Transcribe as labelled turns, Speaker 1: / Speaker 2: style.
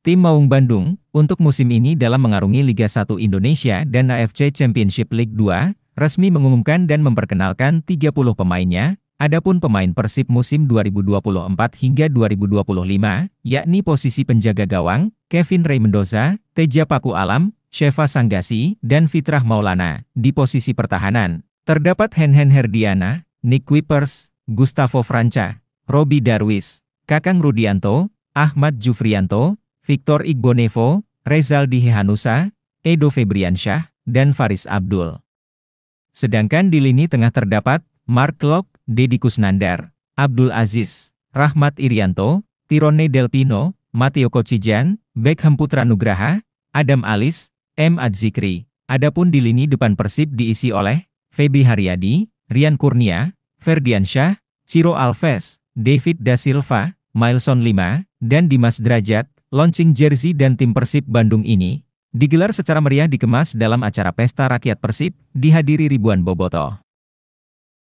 Speaker 1: Tim Maung Bandung, untuk musim ini dalam mengarungi Liga 1 Indonesia dan AFC Championship League 2, resmi mengumumkan dan memperkenalkan 30 pemainnya, adapun pemain Persib musim 2024 hingga 2025, yakni posisi penjaga gawang, Kevin Ray Mendoza, Teja Paku Alam, Sheva Sanggasi, dan Fitrah Maulana, di posisi pertahanan. Terdapat Henhen Herdiana, Nick Wippers, Gustavo Franca, Robi Darwis, Kakang Rudianto, Ahmad Jufrianto, Victor Igbonevo, Rezaldi Hehanusa, Edo Febriansyah, dan Faris Abdul. Sedangkan di lini tengah terdapat Mark Lok, Deddy Kusnandar, Abdul Aziz, Rahmat Irianto, Tirone Delpino, Matteo Kocijan, Beckham Putra Nugraha, Adam Alis, M. Adzikri. Adapun di lini depan Persib diisi oleh Febi Haryadi, Rian Kurnia, Ferdiansyah, Ciro Alves, David Da Silva, Mileson Lima, dan Dimas Derajat, Launching jersey dan tim Persib Bandung ini digelar secara meriah dikemas dalam acara Pesta Rakyat Persib, dihadiri ribuan boboto.